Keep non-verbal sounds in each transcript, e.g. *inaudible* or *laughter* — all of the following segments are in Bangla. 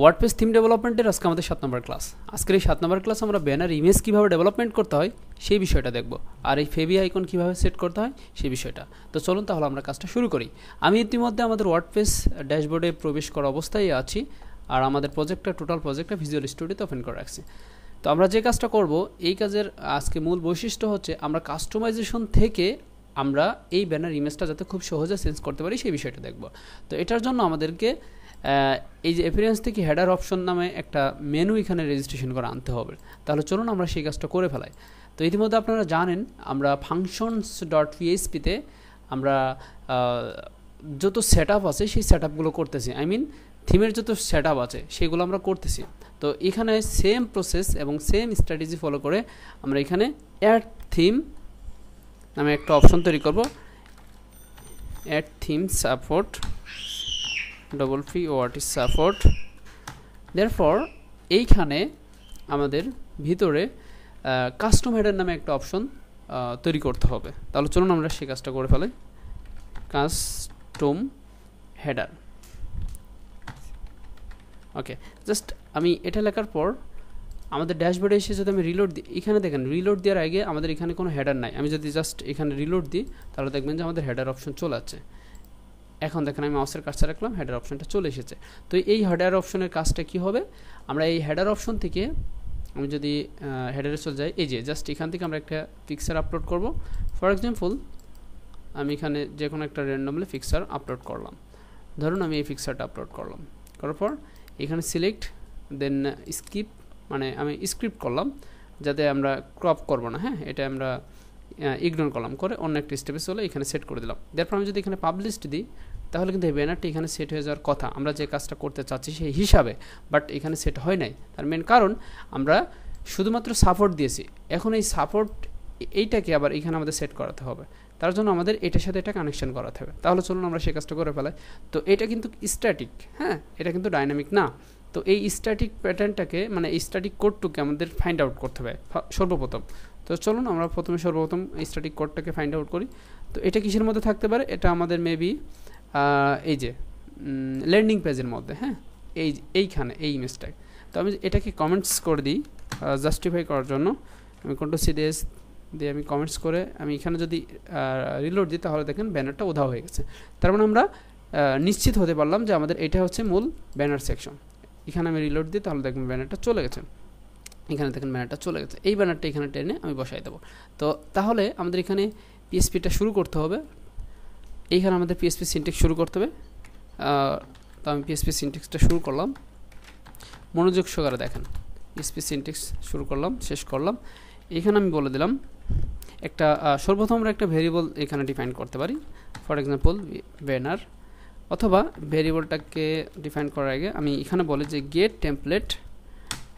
ওয়ার্ডপেস থিম ডেভেলপমেন্টের আজকে আমাদের সাত নম্বর ক্লাস আজকের এই সাত নম্বর ক্লাস আমরা ব্যানার ইমেজ কীভাবে ডেভেলপমেন্ট করতে হয় সেই বিষয়টা দেখব আর এই ফেবি আইকন কীভাবে সেট করতে হয় সেই বিষয়টা তো চলুন তাহলে আমরা কাজটা শুরু করি আমি ইতিমধ্যে আমাদের ওয়ার্ডপেস ড্যাশবোর্ডে প্রবেশ করা অবস্থায় আছি আর আমাদের প্রজেক্টটা টোটাল প্রজেক্টটা ভিজুয়াল স্টুডিওতে ওপেন করে রাখছি তো আমরা যে কাজটা করব এই কাজের আজকে মূল বৈশিষ্ট্য হচ্ছে আমরা কাস্টমাইজেশন থেকে আমরা এই ব্যানার ইমেজটা যাতে খুব সহজে চেঞ্জ করতে পারি সেই বিষয়টা দেখব তো এটার জন্য আমাদেরকে এই যে অ্যাপিয়ারেন্স থেকে হেডার অপশন নামে একটা মেনু এখানে রেজিস্ট্রেশন করে আনতে হবে তাহলে চলুন আমরা সেই কাজটা করে ফেলাই তো ইতিমধ্যে আপনারা জানেন আমরা ফাংশনস ডট পিএইচপিতে আমরা যত সেট আছে সেই সেট করতেছি আই মিন থিমের যত সেট আছে সেগুলো আমরা করতেছি তো এখানে সেম প্রসেস এবং সেম স্ট্র্যাটেজি ফলো করে আমরা এখানে অ্যাড থিম নামে একটা অপশন তৈরি করব অ্যাড থিম সাপোর্ট ডবল ও আর ইজ সাপোর্ট দেরফর এইখানে আমাদের ভিতরে কাস্টম হেডের নামে একটা অপশন তৈরি করতে হবে তাহলে চলুন আমরা সেই কাজটা করে ফেলাই কাস্টম হেডার ওকে জাস্ট আমি এটা লেখার পর আমাদের ড্যাশবোর্ডে এসে যদি আমি রিলোড দিই এখানে দেখেন রিলোড দেওয়ার আগে আমাদের এখানে কোনো হেডার নাই আমি যদি জাস্ট এখানে রিলোড দিই তাহলে দেখবেন যে আমাদের হেডার অপশন চলে আছে এখন দেখেন আমি মাউসের কাজটা রাখলাম হেডার অপশনটা চলে এসেছে তো এই হেডার অপশনের কাজটা কি হবে আমরা এই হেডার অপশন থেকে আমি যদি হেডারে চলে যাই এই যে জাস্ট এখান থেকে আমরা একটা পিকচার আপলোড করব ফর এক্সাম্পল আমি এখানে যে কোনো একটা র্যান্ডমলি পিকচার আপলোড করলাম ধরুন আমি এই পিকচারটা আপলোড করলাম করার পর এখানে সিলেক্ট দেন স্কিপ মানে আমি স্ক্রিপ্ট করলাম যাতে আমরা ক্রপ করব না হ্যাঁ এটা আমরা ইগনোর করলাম করে অন্য একটা স্টেপে চলে এখানে সেট করে দিলাম তারপর আমি যদি এখানে পাবলিশড দিই তাহলে কিন্তু এই ব্যানারটি এখানে সেট হয়ে যাওয়ার কথা আমরা যে কাজটা করতে চাচ্ছি সেই হিসাবে বাট এখানে সেট হয় নাই তার মেন কারণ আমরা শুধুমাত্র সাপোর্ট দিয়েছি এখন এই সাপোর্ট এইটাকে আবার এখানে আমাদের সেট করাতে হবে তার জন্য আমাদের এটার সাথে এটা কানেকশন করাতে হবে তাহলে চলুন আমরা সে কাজটা করে ফেলাই তো এটা কিন্তু স্ট্যাটিক হ্যাঁ এটা কিন্তু ডাইনামিক না তো এই স্ট্যাটিক প্যাটার্নটাকে মানে স্ট্যাটিক কোডটুকে আমাদের ফাইন্ড আউট করতে হবে সর্বপ্রথম তো চলুন আমরা প্রথমে সর্বপ্রথম স্ট্যাটিক কোডটাকে ফাইন্ড আউট করি তো এটা কিসের মধ্যে থাকতে পারে এটা আমাদের মেবি এই যে ল্যান্ডিং পেজের মধ্যে হ্যাঁ এই এইখানে এই ইমেজটায় তো আমি এটাকে কমেন্টস করে দিই জাস্টিফাই করার জন্য আমি কোনটা সি দিয়ে দিয়ে আমি কমেন্টস করে আমি এখানে যদি রিলোড দিই তাহলে দেখেন ব্যানারটা উধাও হয়ে গেছে তার মানে আমরা নিশ্চিত হতে পারলাম যে আমাদের এটা হচ্ছে মূল ব্যানার সেকশন এখানে আমি রিলোড দিই তাহলে দেখবেন ব্যানারটা চলে গেছে এখানে দেখেন ব্যানারটা চলে গেছে এই ব্যানারটা এখানে টেনে আমি বসাই দেবো তো তাহলে আমাদের এখানে পিএসপিটা শুরু করতে হবে এইখানে আমাদের পিএসপি সিনটেক্স শুরু করতে হবে তো আমি পিএসপি সিনটেক্সটা শুরু করলাম মনোযোগ সহকারে দেখেন পিএসপি সিনটেক্স শুরু করলাম শেষ করলাম এখানে আমি বলে দিলাম একটা সর্বপ্রথম আমরা একটা ভেরিয়েবল এখানে ডিফাইন করতে পারি ফর এক্সাম্পল ব্যানার অথবা ভেরিয়েবলটাকে ডিফাইন করার আগে আমি এখানে বলি যে get template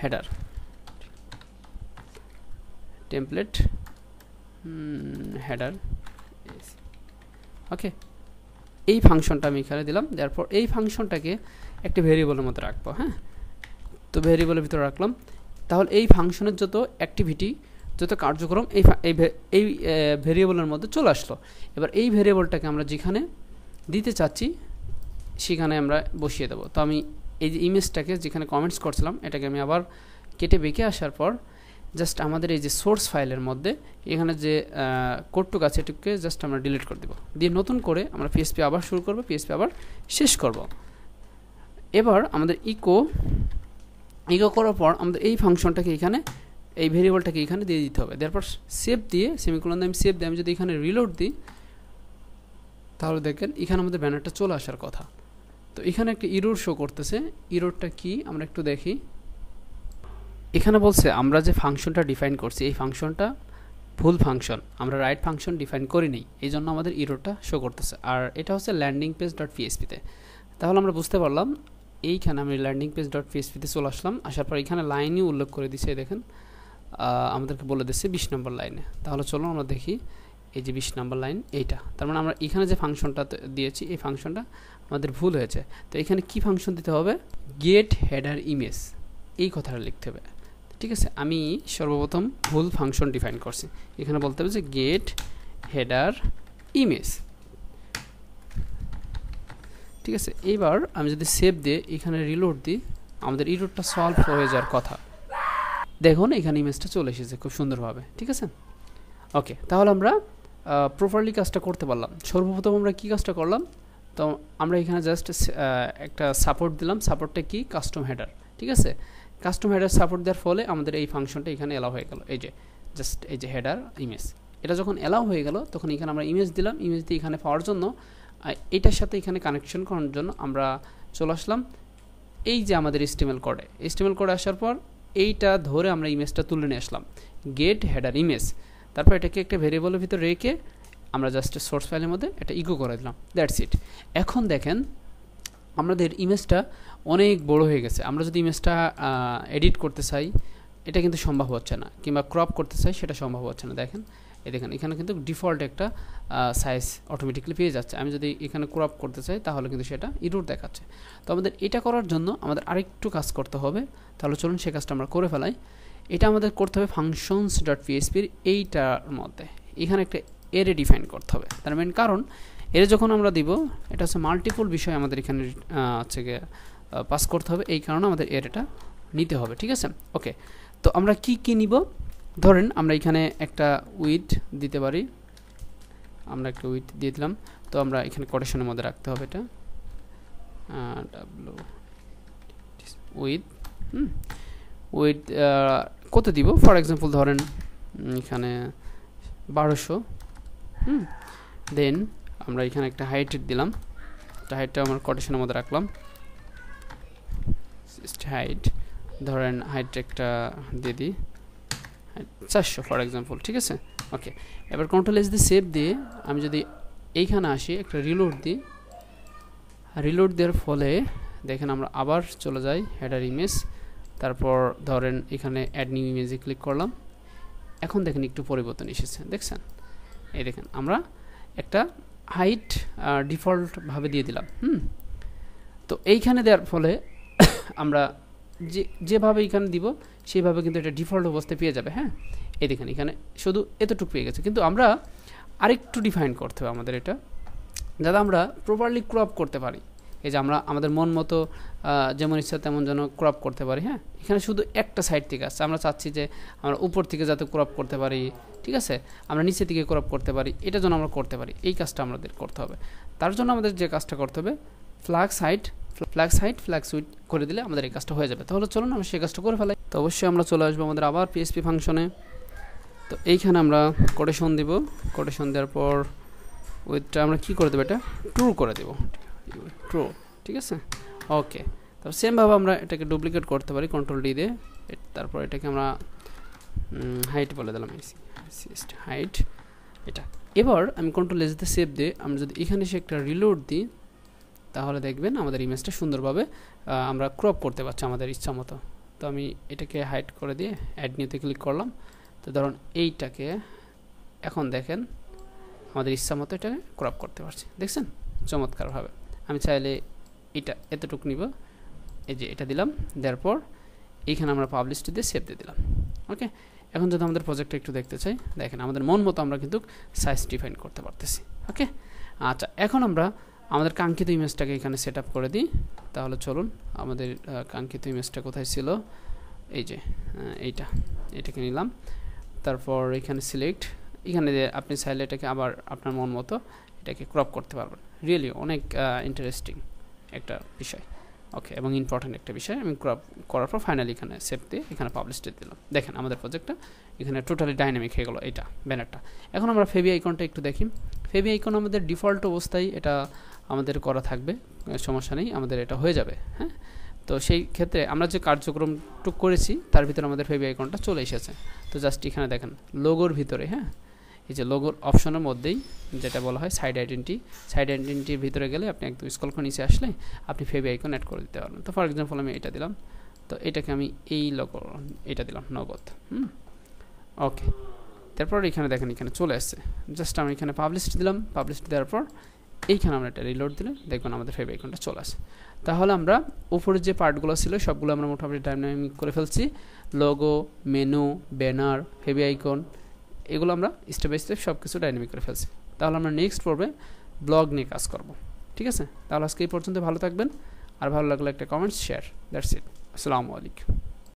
header template hmm, header okay এই ফাংশনটা আমি এখানে দিলাম তারপর এই ফাংশনটাকে একটি ভেরিয়েবলের মতো রাখবো হ্যাঁ তো ভেরিয়েবলের ভিতরে রাখলাম তাহলে এই ফাংশনের যত অ্যাক্টিভিটি যত কার্যক্রম এই এই ভেরিয়েবলের মধ্যে চলে আসলো এবার এই ভেরিয়েবলটাকে আমরা যেখানে দিতে চাচ্ছি সেখানে আমরা বসিয়ে দেবো তো আমি এই যে ইমেজটাকে যেখানে কমেন্টস করছিলাম এটাকে আমি আবার কেটে বেঁকে আসার পর জাস্ট আমাদের এই যে সোর্স ফাইলের মধ্যে এখানে যে কোডটুক আছে এটুককে জাস্ট আমরা ডিলিট করে দেবো দিয়ে নতুন করে আমরা পিএসপি আবার শুরু করব পিএসপি আবার শেষ করব এবার আমাদের ইকো ইকো করার পর আমাদের এই ফাংশনটাকে এখানে এই ভেরিয়েবলটাকে এখানে দিয়ে দিতে হবে তারপর সেভ দিয়ে সেমিকোলন আমি সেভ দিয়ে আমি যদি এখানে রিলোড দিই তাহলে দেখেন এখানে আমাদের ব্যানারটা চলে আসার কথা তো এখানে একটা ইরোর শো করতেছে ইরোরটা কি আমরা একটু দেখি এখানে বলছে আমরা যে ফাংশনটা ডিফাইন করছি এই ফাংশনটা ভুল ফাংশন আমরা রাইট ফাংশন ডিফাইন করি নি এই জন্য আমাদের ইরোডটা শো করতেছে আর এটা হচ্ছে ল্যান্ডিং পেজ ডট পিএসপিতে তাহলে আমরা বুঝতে পারলাম এইখানে আমি ল্যান্ডিং পেজ ডট পিএসপিতে চলে আসলাম আসার পর এখানে লাইনই উল্লেখ করে দিচ্ছে দেখেন আমাদেরকে বলে দিচ্ছে বিশ নম্বর লাইনে তাহলে চলো আমরা দেখি এই যে বিশ নম্বর লাইন এইটা তার মানে আমরা এখানে যে ফাংশনটা দিয়েছি এই ফাংশনটা আমাদের ভুল হয়েছে তো এখানে কি ফাংশন দিতে হবে গেট হেডার ইমেজ এই কথাটা লিখতে হবে ঠিক আছে আমি সর্বপ্রথম ভুল ফাংশন ডিফাইন করছি এখানে বলতে হবে যে গেট হেডার ইমেজ ঠিক আছে এইবার আমি যদি সেভ দিয়ে এখানে রিলোড দিই আমাদের ইরোডটা সলভ হয়ে যাওয়ার কথা দেখুন এখানে ইমেজটা চলে এসেছে খুব সুন্দরভাবে ঠিক আছে ওকে তাহলে আমরা প্রপারলি কাজটা করতে পারলাম সর্বপ্রথম আমরা কি কাজটা করলাম তো আমরা এখানে জাস্ট একটা সাপোর্ট দিলাম সাপোর্টটা কি কাস্টম হেডার ঠিক আছে কাস্টম হেডার সাপোর্ট দেওয়ার ফলে আমাদের এই ফাংশনটা এখানে অ্যালাও হয়ে গেল এই যে জাস্ট এই যে হেডার ইমেজ এটা যখন অ্যালাও হয়ে গেল তখন এখানে আমরা ইমেজ দিলাম ইমেজ দিয়ে এখানে পাওয়ার জন্য এটার সাথে এখানে কানেকশন করার জন্য আমরা চলে আসলাম এই যে আমাদের স্টিমেল কোডে স্টিমেল কোডে আসার পর এইটা ধরে আমরা ইমেজটা তুলে নিয়ে আসলাম গেট হেডার ইমেজ তারপর এটাকে একটা ভেরিয়েবলের ভিতরে রেখে আমরা জাস্ট সোর্স ফাইলের মধ্যে এটা ইকো করে দিলাম দ্যাটস ইট এখন দেখেন আমাদের ইমেজটা অনেক বড় হয়ে গেছে আমরা যদি ইমেজটা এডিট করতে চাই এটা কিন্তু সম্ভব হচ্ছে না কিংবা ক্রপ করতে চাই সেটা সম্ভব হচ্ছে না দেখেন এই দেখেন এখানে কিন্তু ডিফল্ট একটা সাইজ অটোমেটিকলি পেয়ে যাচ্ছে আমি যদি এখানে ক্রপ করতে চাই তাহলে কিন্তু সেটা ইরোর দেখাচ্ছে তো আমাদের এটা করার জন্য আমাদের আরেকটু কাজ করতে হবে তাহলে চলুন সে কাজটা আমরা করে ফেলাই এটা আমাদের করতে হবে ফাংশনস ডট পিএসপির এইটার মধ্যে এখানে একটা এরে ডিফাইন করতে হবে তার মেন কারণ এটা যখন আমরা দিব এটা হচ্ছে মাল্টিপল বিষয় আমাদের এখানে হচ্ছে পাস করতে হবে এই কারণে আমাদের এর এটা নিতে হবে ঠিক আছে ওকে তো আমরা কি কি নিব ধরেন আমরা এখানে একটা উইথ দিতে পারি আমরা একটা উইথ দিয়ে দিলাম তো আমরা এখানে কোটেশনের মধ্যে রাখতে হবে এটা ডাব্লু উইথ হুম উইথ কত দিব ফর এক্সাম্পল ধরেন এখানে বারোশো হুম দেন আমরা এখানে একটা হাইট দিলাম একটা হাইটটা আমার কটেশনের মধ্যে রাখলাম হাইট ধরেন হাইট একটা দিয়ে দিই চারশো ফর এক্সাম্পল ঠিক আছে ওকে এবার কন্ট্রোল এস দিয়ে সেভ দিয়ে আমি যদি এইখানে আসি একটা রিলোড দিই রিলোড দেওয়ার ফলে দেখেন আমরা আবার চলে যাই হেডার ইমেজ তারপর ধরেন এখানে অ্যাড নিউ ইমেজে ক্লিক করলাম এখন দেখেন একটু পরিবর্তন এসেছে দেখছেন এই দেখেন আমরা একটা হাইট ডিফল্টভাবে দিয়ে দিলাম হুম তো এইখানে দেওয়ার ফলে *coughs* আমরা যে যেভাবে এখানে দিব সেভাবে কিন্তু এটা ডিফল্ট অবস্থায় পেয়ে যাবে হ্যাঁ এই দেখেন এখানে শুধু এতটুক পেয়ে গেছে কিন্তু আমরা আরেকটু ডিফাইন করতে হবে আমাদের এটা যাতে আমরা প্রপারলি ক্রপ করতে পারি এই যে আমরা আমাদের মন মতো যেমন ইচ্ছা তেমন যেন ক্রপ করতে পারি হ্যাঁ এখানে শুধু একটা সাইড থেকে আসছে আমরা চাচ্ছি যে আমরা উপর থেকে যাতে ক্রপ করতে পারি ঠিক আছে আমরা নিচে থেকে ক্রপ করতে পারি এটা যেন আমরা করতে পারি এই কাজটা আমাদের করতে হবে তার জন্য আমাদের যে কাজটা করতে হবে flex height flex height flex width করে দিলে আমাদের এই কাজটা হয়ে যাবে তাহলে চলুন আমরা সেই কাজটা করে ফেলাই তো অবশ্যই আমরা চলে আসবো আমাদের আবার পিএসপি ফাংশনে তো এইখানে আমরা কোটেশন দিব কোটেশন দেওয়ার পর উইথটা আমরা কি করে দেবো এটা ট্রু করে দেবো ট্রু ঠিক আছে ওকে তো সেমভাবে আমরা এটাকে ডুপ্লিকেট করতে পারি কন্ট্রোল ডি দিয়ে তারপর এটাকে আমরা হাইট বলে দিলাম হাইট এটা এবার আমি কন্ট্রোল এস দিয়ে সেভ দিয়ে আমি যদি এখানে এসে একটা রিলোড দিই তাহলে দেখবেন আমাদের ইমেজটা সুন্দরভাবে আমরা ক্রপ করতে পারছি আমাদের ইচ্ছা মতো তো আমি এটাকে হাইট করে দিয়ে অ্যাড নিউতে ক্লিক করলাম তো ধরুন এইটাকে এখন দেখেন আমাদের ইচ্ছা মতো এটাকে ক্রপ করতে পারছি দেখছেন চমৎকারভাবে আমি চাইলে এটা এতটুকু নিব এই যে এটা দিলাম দেওয়ার পর এইখানে আমরা পাবলিশটি দিয়ে সেভ দিয়ে দিলাম ওকে এখন যদি আমাদের প্রজেক্টটা একটু দেখতে চাই দেখেন আমাদের মন মতো আমরা কিন্তু সাইজ ডিফাইন করতে পারতেছি ওকে আচ্ছা এখন আমরা আমাদের কাঙ্ক্ষিত ইমেজটাকে এখানে সেট করে দিই তাহলে চলুন আমাদের কাঙ্ক্ষিত ইমেজটা কোথায় ছিল এই যে এইটা এটাকে নিলাম তারপর এখানে সিলেক্ট এখানে আপনি চাইলে এটাকে আবার আপনার মন মতো এটাকে ক্রপ করতে পারবেন রিয়েলি অনেক ইন্টারেস্টিং একটা বিষয় ওকে এবং ইম্পর্ট্যান্ট একটা বিষয় আমি ক্রপ করার পর ফাইনালি এখানে সেভ দিয়ে এখানে পাবলিশটি দিলাম দেখেন আমাদের প্রজেক্টটা এখানে টোটালি ডাইনামিক হয়ে গেলো এটা ব্যানারটা এখন আমরা ফেবি আইকনটা একটু দেখি ফেবি আইকন আমাদের ডিফল্ট অবস্থায় এটা আমাদের করা থাকবে সমস্যা নেই আমাদের এটা হয়ে যাবে হ্যাঁ তো সেই ক্ষেত্রে আমরা যে কার্যক্রমটুক করেছি তার ভিতরে আমাদের ফেবি আইকনটা চলে এসেছে তো জাস্ট এখানে দেখেন লোগোর ভিতরে হ্যাঁ এই যে লোগোর অপশনের মধ্যেই যেটা বলা হয় সাইড আইডেন্টি সাইড আইডেন্টির ভিতরে গেলে আপনি একদম স্কল নিচে আসলে আপনি ফেবি আইকন অ্যাড করে দিতে পারবেন তো ফর এক্সাম্পল আমি এটা দিলাম তো এটাকে আমি এই লোগো এটা দিলাম নগদ হুম ওকে তারপর এখানে দেখেন এখানে চলে আসছে জাস্ট আমি এখানে পাবলিসিটি দিলাম পাবলিসিটি দেওয়ার পর এইখানে আমরা এটা রিলোড দিলে দেখবেন আমাদের ফেভ আইকনটা চলে আসে তাহলে আমরা উপরের যে পার্টগুলো ছিল সবগুলো আমরা মোটামুটি ডাইনামিক করে ফেলছি logo menu banner favicon এগুলো আমরা স্টেপ বাই স্টেপ সব কিছু ডাইনামিক করে ফেলছি তাহলে আমরা নেক্সট পর্বে ব্লগ নিয়ে কাজ করব ঠিক আছে তাহলে আজকে এই পর্যন্ত ভালো থাকবেন আর ভালো লাগলে একটা কমেন্টস শেয়ার দ্যাটস ইট আসসালামু আলাইকুম